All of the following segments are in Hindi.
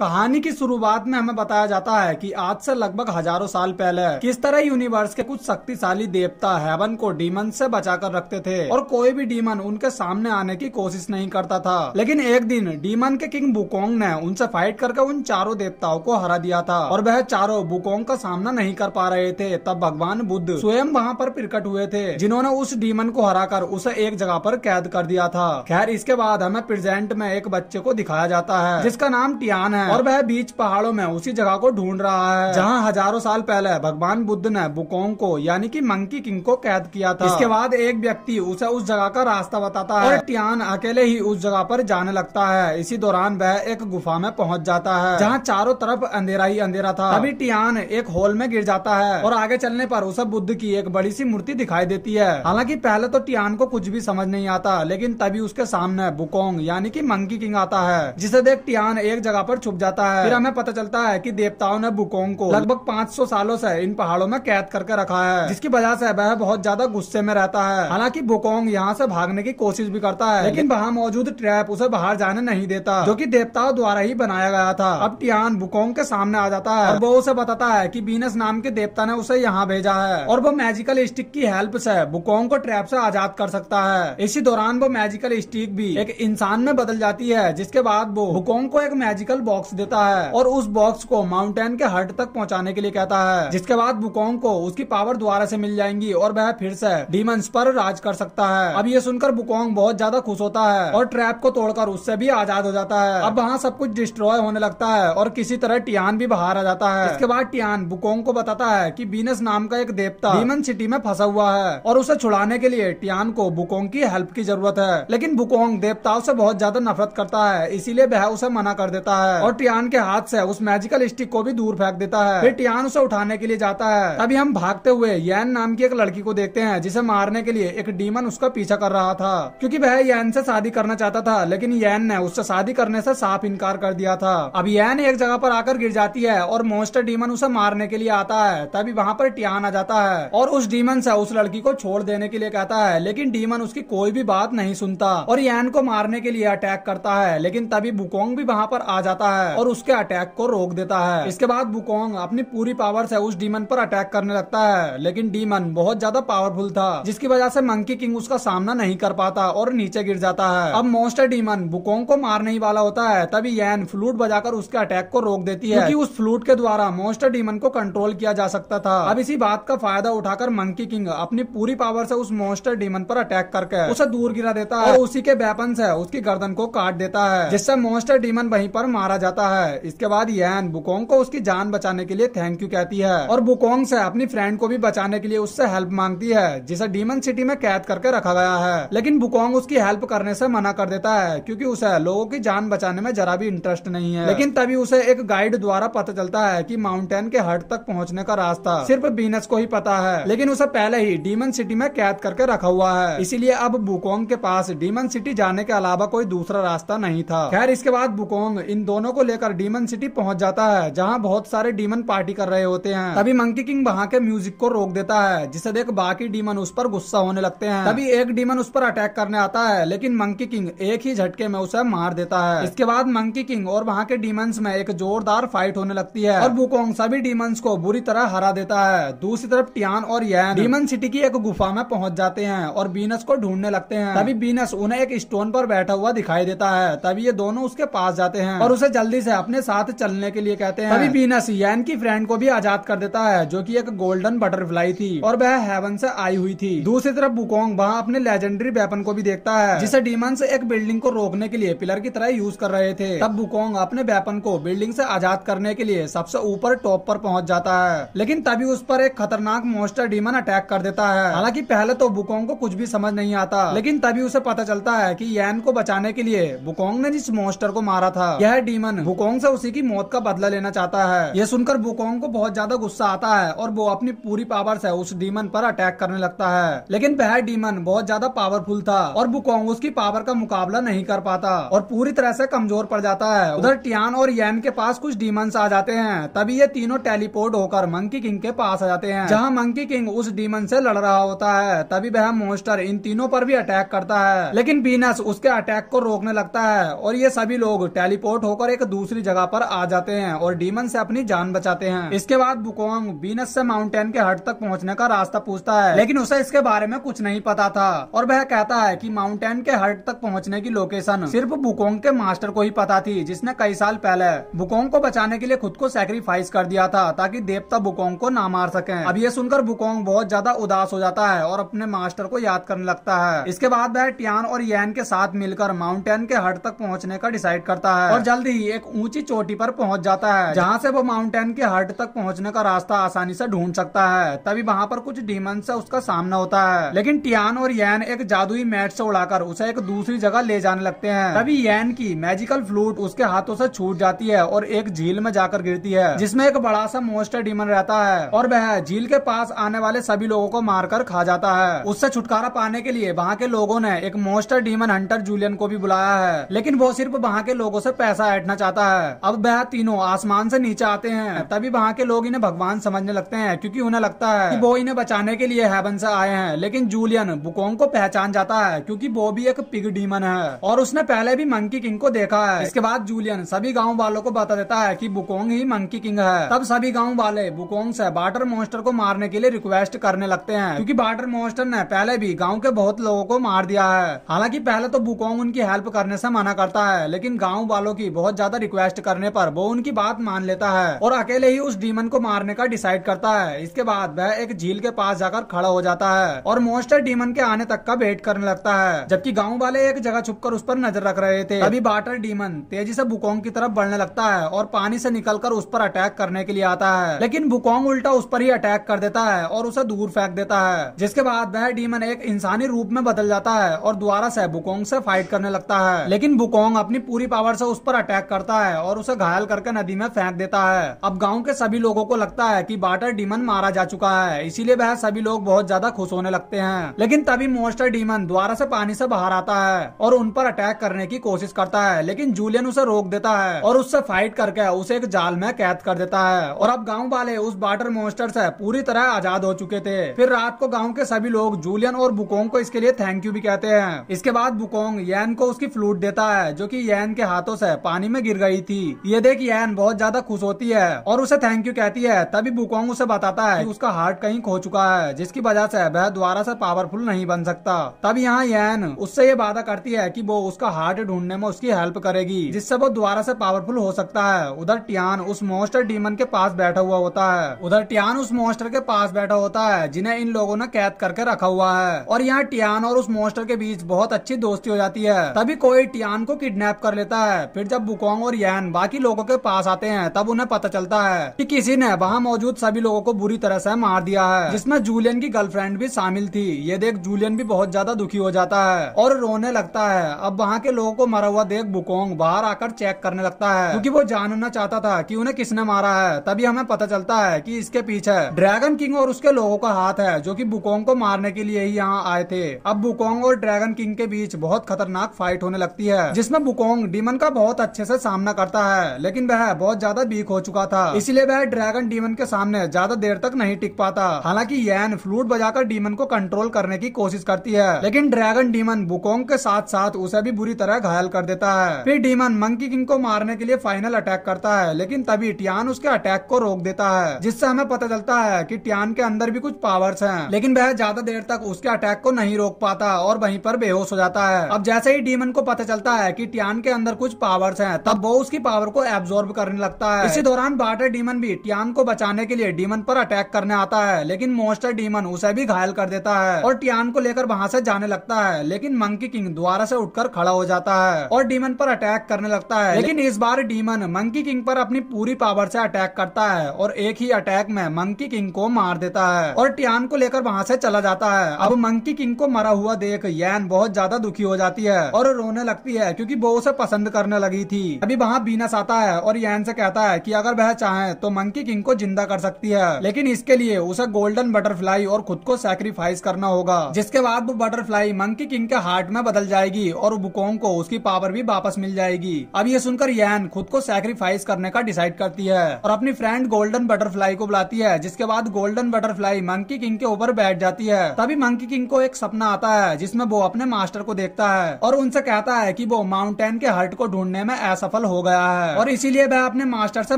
कहानी की शुरुआत में हमें बताया जाता है कि आज से लगभग हजारों साल पहले किस तरह यूनिवर्स के कुछ शक्तिशाली देवता हेवन को डीमन से बचाकर रखते थे और कोई भी डीमन उनके सामने आने की कोशिश नहीं करता था लेकिन एक दिन डीमन के किंग बुकोंग ने उनसे फाइट करके उन चारों देवताओं को हरा दिया था और वह चारों बुकोंग का सामना नहीं कर पा रहे थे तब भगवान बुद्ध स्वयं वहाँ पर प्रकट हुए थे जिन्होंने उस डीमन को हरा कर उसे एक जगह पर कैद कर दिया था खैर इसके बाद हमें प्रेजेंट में एक बच्चे को दिखाया जाता है जिसका नाम टियान है और वह बीच पहाड़ों में उसी जगह को ढूंढ रहा है जहाँ हजारों साल पहले भगवान बुद्ध ने बुकोंग को यानी की मंकी किंग को कैद किया था इसके बाद एक व्यक्ति उसे उस जगह का रास्ता बताता है टियान अकेले ही उस जगह पर जाने लगता है इसी दौरान वह एक गुफा में पहुंच जाता है जहाँ चारों तरफ अंधेरा ही अंधेरा था अभी टियान एक होल में गिर जाता है और आगे चलने पर उसे बुद्ध की एक बड़ी सी मूर्ति दिखाई देती है हालांकि पहले तो टियान को कुछ भी समझ नहीं आता लेकिन तभी उसके सामने बुकोंग यानी की मंकी किंग आता है जिसे देख टियान एक जगह पर छुप जाता है फिर हमें पता चलता है की देवताओं ने बुकोंग को लगभग पाँच सौ सालों से इन पहाड़ों में कैद करके रखा है जिसकी वजह से वह बहुत ज्यादा गुस्से में रहता है हालांकि बुकोंग यहाँ से भागने की कोशिश भी करता है लेकिन वहाँ मौजूद ट्रैप उसे बाहर जाने नहीं देता जो की देवताओं द्वारा ही बनाया गया था अब टियान बुकोंग के सामने आ जाता है वो उसे बताता है की बीनस नाम के देवता ने उसे यहाँ भेजा है और वो मैजिकल स्टिक की हेल्प से बुकोंग को ट्रैप से आजाद कर सकता है इसी दौरान वो मैजिकल स्टिक भी एक इंसान में बदल जाती है जिसके बाद वो बुकोंग को एक मैजिकल बॉक्स बॉक्स देता है और उस बॉक्स को माउंटेन के हट तक पहुंचाने के लिए कहता है जिसके बाद बुकोंग को उसकी पावर दोबारा से मिल जाएंगी और वह फिर से डीमंस पर राज कर सकता है अब ये सुनकर बुकोंग बहुत ज्यादा खुश होता है और ट्रैप को तोड़कर उससे भी आजाद हो जाता है अब वहाँ सब कुछ डिस्ट्रॉय होने लगता है और किसी तरह टियान भी बाहर आ जाता है इसके बाद टियान बुकोंग को बताता है की बीनस नाम का एक देवता डीमन सिटी में फंसा हुआ है और उसे छुड़ाने के लिए टियान को बुकोंग की हेल्प की जरूरत है लेकिन बुकोंग देवताओं से बहुत ज्यादा नफरत करता है इसीलिए वह उसे मना कर देता है और और टियान के हाथ से उस मैजिकल स्टिक को भी दूर फेंक देता है फिर टियान उसे उठाने के लिए जाता है तभी हम भागते हुए यैन नाम की एक लड़की को देखते हैं जिसे मारने के लिए एक डीमन उसका पीछा कर रहा था क्योंकि वह यैन से शादी करना चाहता था लेकिन यैन ने उससे शादी करने से साफ इनकार कर दिया था अब यैन एक जगह पर आकर गिर जाती है और मोस्टर डीमन उसे मारने के लिए आता है तभी वहाँ पर टियान आ जाता है और उस डीमन से उस लड़की को छोड़ देने के लिए कहता है लेकिन डीमन उसकी कोई भी बात नहीं सुनता और यैन को मारने के लिए अटैक करता है लेकिन तभी बुकोंग भी वहाँ पर आ जाता है है और उसके अटैक को रोक देता है इसके बाद बुकोंग अपनी पूरी पावर से उस डीमन पर अटैक करने लगता है लेकिन डीमन बहुत ज्यादा पावरफुल था जिसकी वजह से मंकी किंग उसका सामना नहीं कर पाता और नीचे गिर जाता है अब मोस्टर डीमन बुकोंग को मारने ही वाला होता है तभी यैन फ्लूट बजाकर उसके अटैक को रोक देती है क्योंकि उस फ्लूट के द्वारा मोस्टर डीमन को कंट्रोल किया जा सकता था अब इसी बात का फायदा उठाकर मंकी किंग अपनी पूरी पावर से उस मोस्टर डीमन पर अटैक करके उसे दूर गिरा देता है और उसी के वेपन से उसकी गर्दन को काट देता है जिससे मोस्टर डीमन वहीं पर मारा जाता जाता है इसके बाद यैन बुकोंग को उसकी जान बचाने के लिए थैंक यू कहती है और बुकोंग से अपनी फ्रेंड को भी बचाने के लिए उससे हेल्प मांगती है जिसे डीमन सिटी में कैद करके रखा गया है लेकिन बुकोंग उसकी हेल्प करने से मना कर देता है क्योंकि उसे लोगों की जान बचाने में जरा भी इंटरेस्ट नहीं है लेकिन तभी उसे एक गाइड द्वारा पता चलता है की माउंटेन के हट तक पहुँचने का रास्ता सिर्फ बीनस को ही पता है लेकिन उसे पहले ही डीमन सिटी में कैद करके रखा हुआ है इसीलिए अब बुकोंग के पास डीमन सिटी जाने के अलावा कोई दूसरा रास्ता नहीं था खैर इसके बाद बुकोंग इन दोनों को को लेकर डीमन सिटी पहुंच जाता है जहां बहुत सारे डीमन पार्टी कर रहे होते हैं तभी मंकी किंग वहां के म्यूजिक को रोक देता है जिसे देख बाकी डीमन उस पर गुस्सा होने लगते हैं तभी एक डीमन उस पर अटैक करने आता है लेकिन मंकी किंग एक ही झटके में उसे मार देता है इसके बाद मंकी किंग और वहाँ के डीमंस में एक जोरदार फाइट होने लगती है और बुकोंग सभी डीमंस को बुरी तरह हरा देता है दूसरी तरफ टियान और यैन डीमन सिटी की एक गुफा में पहुंच जाते हैं और बीनस को ढूंढने लगते हैं तभी बीनस उन्हें एक स्टोन पर बैठा हुआ दिखाई देता है तभी ये दोनों उसके पास जाते हैं और उसे जल्दी जल्दी से अपने साथ चलने के लिए कहते हैं तभी बीनस यैन की फ्रेंड को भी आजाद कर देता है जो की एक गोल्डन बटरफ्लाई थी और वह हेवन से आई हुई थी दूसरी तरफ बुकोंग वहाँ अपने लेजेंडरी वेपन को भी देखता है जिसे डीमंस एक बिल्डिंग को रोकने के लिए पिलर की तरह यूज कर रहे थे तब बुकोंग अपने वेपन को बिल्डिंग ऐसी आजाद करने के लिए सबसे ऊपर टॉप आरोप पहुँच जाता है लेकिन तभी उस पर एक खतरनाक मोस्टर डीमन अटैक कर देता है हालांकि पहले तो बुकोंग को कुछ भी समझ नहीं आता लेकिन तभी उसे पता चलता है की यैन को बचाने के लिए बुकोंग ने जिस मोस्टर को मारा था यह डीमन बुकोंग से उसी की मौत का बदला लेना चाहता है ये सुनकर बुकोंग को बहुत ज्यादा गुस्सा आता है और वो अपनी पूरी पावर से उस डीमन पर अटैक करने लगता है लेकिन वह डीमन बहुत ज्यादा पावरफुल था और बुकोंग उसकी पावर का मुकाबला नहीं कर पाता और पूरी तरह से कमजोर पड़ जाता है उधर टियान और यैन के पास कुछ डीमंस आ जाते हैं तभी ये तीनों टेलीपोर्ट होकर मंकी किंग के पास आ जाते हैं जहाँ मंकी किंग उस डीमन से लड़ रहा होता है तभी वह मोस्टर इन तीनों पर भी अटैक करता है लेकिन बीनस उसके अटैक को रोकने लगता है और ये सभी लोग टेलीपोर्ट होकर एक दूसरी जगह पर आ जाते हैं और डीमन से अपनी जान बचाते हैं इसके बाद बुकोंग बीनस से माउंटेन के हट तक पहुंचने का रास्ता पूछता है लेकिन उसे इसके बारे में कुछ नहीं पता था और वह कहता है कि माउंटेन के हट तक पहुंचने की लोकेशन सिर्फ बुकोंग के मास्टर को ही पता थी जिसने कई साल पहले बुकोंग को बचाने के लिए खुद को सेक्रीफाइस कर दिया था ताकि देवता बुकोंग को ना मार सके अब ये सुनकर बुकोंग बहुत ज्यादा उदास हो जाता है और अपने मास्टर को याद करने लगता है इसके बाद वह टियान और यन के साथ मिलकर माउंटेन के हट तक पहुँचने का डिसाइड करता है और जल्द ही एक ऊंची चोटी पर पहुंच जाता है जहां से वो माउंटेन के हट तक पहुंचने का रास्ता आसानी से ढूंढ सकता है तभी वहां पर कुछ डीमन से उसका सामना होता है लेकिन टियान और यैन एक जादुई मैट से उड़ाकर उसे एक दूसरी जगह ले जाने लगते हैं तभी यैन की मैजिकल फ्लूट उसके हाथों से छूट जाती है और एक झील में जाकर गिरती है जिसमे एक बड़ा सा मोस्टर डीमन रहता है और वह झील के पास आने वाले सभी लोगो को मारकर खा जाता है उससे छुटकारा पाने के लिए वहाँ के लोगों ने एक मोस्टर डीमन हंटर जूलियन को भी बुलाया है लेकिन वो सिर्फ वहाँ के लोगों से पैसा ऐटना चाहता है अब वह तीनों आसमान से नीचे आते हैं तभी वहाँ के लोग इन्हें भगवान समझने लगते हैं क्योंकि उन्हें लगता है कि वो इन्हें बचाने के लिए हेवन से आए हैं लेकिन जूलियन बुकोंग को पहचान जाता है क्योंकि वो भी एक पिग डीमन है और उसने पहले भी मंकी किंग को देखा है इसके बाद जूलियन सभी गाँव वालों को बता देता है की बुकोंग ही मंकी किंग है तब सभी गाँव वाले बुकोंग ऐसी बाटर मोस्टर को मारने के लिए रिक्वेस्ट करने लगते हैं क्यूँकी बाटर मोस्टर ने पहले भी गाँव के बहुत लोगों को मार दिया है हालांकि पहले तो बुकोंग उनकी हेल्प करने ऐसी मना करता है लेकिन गाँव वालों की बहुत ज्यादा ज्यादा रिक्वेस्ट करने पर वो उनकी बात मान लेता है और अकेले ही उस डीमन को मारने का डिसाइड करता है इसके बाद वह एक झील के पास जाकर खड़ा हो जाता है और मोस्टर डीमन के आने तक का वेट करने लगता है जबकि गाँव वाले एक जगह छुप उस पर नजर रख रहे थे अभी बाटर डीमन तेजी से बुकोंग की तरफ बढ़ने लगता है और पानी से निकल उस पर अटैक करने के लिए आता है लेकिन बुकोंग उल्टा उस पर ही अटैक कर देता है और उसे दूर फेंक देता है जिसके बाद वह डीमन एक इंसानी रूप में बदल जाता है और दोबारा से बुकोंग से फाइट करने लगता है लेकिन बुकोंग अपनी पूरी पावर से उस पर अटैक कर करता है और उसे घायल करके नदी में फेंक देता है अब गाँव के सभी लोगों को लगता है की बाटर डीमन मारा जा चुका है इसीलिए वह सभी लोग बहुत ज्यादा खुश होने लगते हैं लेकिन तभी मोस्टर डीमन द्वारा से पानी से बाहर आता है और उन पर अटैक करने की कोशिश करता है लेकिन जूलियन उसे रोक देता है और उससे फाइट करके उसे एक जाल में कैद कर देता है और अब गाँव वाले उस बाटर मोस्टर से पूरी तरह आजाद हो चुके थे फिर रात को गाँव के सभी लोग जूलियन और बुकोंग को इसके लिए थैंक यू भी कहते हैं इसके बाद बुकोंग यैन को उसकी फ्लूट देता है जो की यैन के हाथों से पानी में गिर गई थी ये देख एन बहुत ज्यादा खुश होती है और उसे थैंक यू कहती है तभी बुकोंग उसे बताता है कि उसका हार्ट कहीं खो चुका है जिसकी वजह से वह दोबारा से पावरफुल नहीं बन सकता तब यहाँ यैन उससे ये वादा करती है की वो उसका हार्ट ढूंढने में उसकी हेल्प करेगी जिससे वो दोबारा से पावरफुल हो सकता है उधर टियान उस मोस्टर डीमन के पास बैठा हुआ होता है उधर टियान उस मोस्टर के पास बैठा होता है जिन्हें इन लोगों ने कैद करके रखा हुआ है और यहाँ टियान और उस मोस्टर के बीच बहुत अच्छी दोस्ती हो जाती है तभी कोई टियान को किडनैप कर लेता है फिर जब बुकोंग लॉन्ग और यान बाकी लोगों के पास आते हैं तब उन्हें पता चलता है कि किसी ने वहाँ मौजूद सभी लोगों को बुरी तरह से मार दिया है जिसमें जूलियन की गर्लफ्रेंड भी शामिल थी ये देख जूलियन भी बहुत ज्यादा दुखी हो जाता है और रोने लगता है अब वहाँ के लोगों को मरा हुआ देख बुकोंग बाहर आकर चेक करने लगता है क्यूँकी वो जानना चाहता था की उन्हें किसने मारा है तभी हमें पता चलता है की इसके पीछे ड्रैगन किंग और उसके लोगों का हाथ है जो की बुकोंग को मारने के लिए ही यहाँ आए थे अब बुकोंग और ड्रैगन किंग के बीच बहुत खतरनाक फाइट होने लगती है जिसमे बुकोंग डीमन का बहुत अच्छे से सामना करता है लेकिन वह बहुत ज्यादा वीक हो चुका था इसलिए वह ड्रैगन डीमन के सामने ज्यादा देर तक नहीं टिक पाता हालांकि येन फ्लूट बजाकर डीमन को कंट्रोल करने की कोशिश करती है लेकिन ड्रैगन डीमन बुकोंग के साथ साथ उसे भी बुरी तरह घायल कर देता है फिर डीमन मंकी किंग को मारने के लिए फाइनल अटैक करता है लेकिन तभी टियान उसके अटैक को रोक देता है जिससे हमें पता चलता है की टियान के अंदर भी कुछ पावर्स है लेकिन वह ज्यादा देर तक उसके अटैक को नहीं रोक पाता और वहीं पर बेहोश हो जाता है अब जैसे ही डीमन को पता चलता है की टियान के अंदर कुछ पावर्स है तब वो उसकी पावर को एब्जॉर्ब करने लगता है इसी दौरान बाटर डीमन भी टियान को बचाने के लिए डीमन पर अटैक करने आता है लेकिन मोस्टर डीमन उसे भी घायल कर देता है और टियान को लेकर वहाँ से जाने लगता है लेकिन मंकी किंग दोबारा से उठकर खड़ा हो जाता है और डीमन पर अटैक करने लगता है लेकिन इस बार डीमन मंकी किंग पर अपनी पूरी पावर से अटैक करता है और एक ही अटैक में मंकी किंग को मार देता है और टियान को लेकर वहाँ से चला जाता है अब मंकी किंग को मरा हुआ देख यैन बहुत ज्यादा दुखी हो जाती है और रोने लगती है क्योंकि वो उसे पसंद करने लगी थी अभी वहाँ बीनस आता है और यहन से कहता है कि अगर वह चाहे तो मंकी किंग को जिंदा कर सकती है लेकिन इसके लिए उसे गोल्डन बटरफ्लाई और खुद को सेक्रीफाइस करना होगा जिसके बाद वो बटरफ्लाई मंकी किंग के हार्ट में बदल जाएगी और बुकोंग को उसकी पावर भी वापस मिल जाएगी अब ये सुनकर यहन खुद को सेक्रीफाइस करने का डिसाइड करती है और अपनी फ्रेंड गोल्डन बटरफ्लाई को बुलाती है जिसके बाद गोल्डन बटरफ्लाई मंकी किंग के ऊपर बैठ जाती है तभी मंकी किंग को एक सपना आता है जिसमे वो अपने मास्टर को देखता है और उनसे कहता है की वो माउंटेन के हर्ट को ढूंढने में ऐसा सफल हो गया है और इसीलिए वह अपने मास्टर से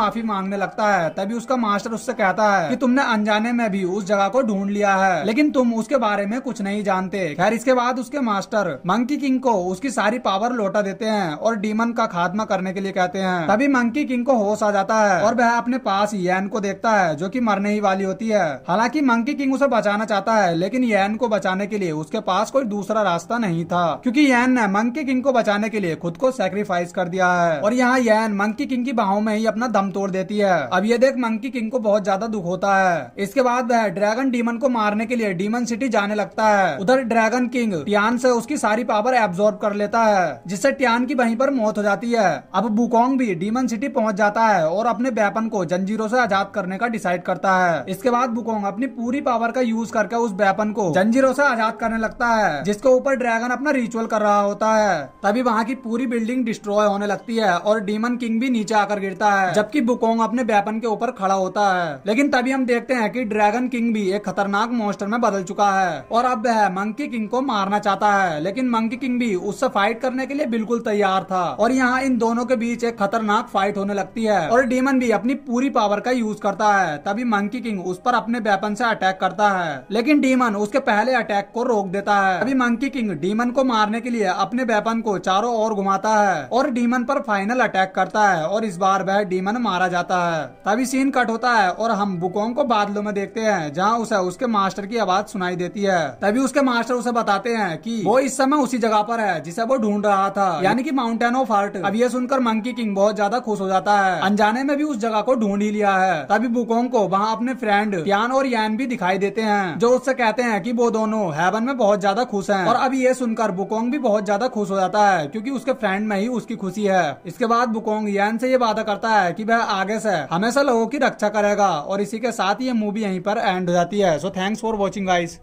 माफी मांगने लगता है तभी उसका मास्टर उससे कहता है कि तुमने अनजाने में भी उस जगह को ढूंढ लिया है लेकिन तुम उसके बारे में कुछ नहीं जानते खैर इसके बाद उसके मास्टर मंकी किंग को उसकी सारी पावर लौटा देते हैं और डीमन का खात्मा करने के लिए कहते हैं तभी मंकी किंग को होश आ जाता है और वह अपने पास यैन को देखता है जो की मरने ही वाली होती है हालांकि मंकी किंग उसे बचाना चाहता है लेकिन यैन को बचाने के लिए उसके पास कोई दूसरा रास्ता नहीं था क्योंकि यैन ने मंकी किंग को बचाने के लिए खुद को सेक्रीफाइस कर दिया है और यहाँ यैन मंकी किंग की बाहों में ही अपना दम तोड़ देती है अब ये देख मंकी किंग को बहुत ज्यादा दुख होता है इसके बाद वह ड्रैगन डीमन को मारने के लिए डीमन सिटी जाने लगता है उधर ड्रैगन किंग टियान से उसकी सारी पावर एब्जॉर्ब कर लेता है जिससे टियान की वहीं पर मौत हो जाती है अब बुकोंग भी डीमन सिटी पहुंच जाता है और अपने बैपन को जंजीरों से आजाद करने का डिसाइड करता है इसके बाद बुकोंग अपनी पूरी पावर का यूज करके उस बैपन को जंजीरों से आजाद करने लगता है जिसके ऊपर ड्रैगन अपना रिचुअल कर रहा होता है तभी वहाँ की पूरी बिल्डिंग डिस्ट्रॉय होने लगती है है और डीमन किंग भी नीचे आकर गिरता है जबकि बुकोंग अपने वेपन के ऊपर खड़ा होता है लेकिन तभी हम देखते हैं कि ड्रैगन किंग भी एक खतरनाक मोस्टर में बदल चुका है और अब वह मंकी किंग को मारना चाहता है लेकिन मंकी किंग भी उससे फाइट करने के लिए बिल्कुल तैयार था और यहाँ इन दोनों के बीच एक खतरनाक फाइट होने लगती है और डीमन भी अपनी पूरी पावर का यूज करता है तभी मंकी किंग उस पर अपने वेपन से अटैक करता है लेकिन डीमन उसके पहले अटैक को रोक देता है अभी मंकी किंग डीमन को मारने के लिए अपने वेपन को चारों ओर घुमाता है और डीमन पर फाइट फाइनल अटैक करता है और इस बार वह डीमन मारा जाता है तभी सीन कट होता है और हम बुकोंग को बादलों में देखते हैं जहाँ उसे उसके मास्टर की आवाज सुनाई देती है तभी उसके मास्टर उसे बताते हैं कि वो इस समय उसी जगह पर है जिसे वो ढूंढ रहा था यानी कि माउंटेन ऑफ हार्ट अब ये सुनकर मंकी किंग बहुत ज्यादा खुश हो जाता है अनजाने में भी उस जगह को ढूंढ ही लिया है तभी बुकोंग को वहाँ अपने फ्रेंड यान और यान भी दिखाई देते हैं जो उससे कहते हैं की वो दोनों हेवन में बहुत ज्यादा खुश है और अब ये सुनकर बुकोंग भी बहुत ज्यादा खुश हो जाता है क्यूँकी उसके फ्रेंड में ही उसकी खुशी है इसके बाद बुकोंग यान से ये वादा करता है कि वह आगे से हमेशा लोगों की रक्षा करेगा और इसी के साथ ये मूवी यहीं पर एंड हो जाती है so thanks for watching guys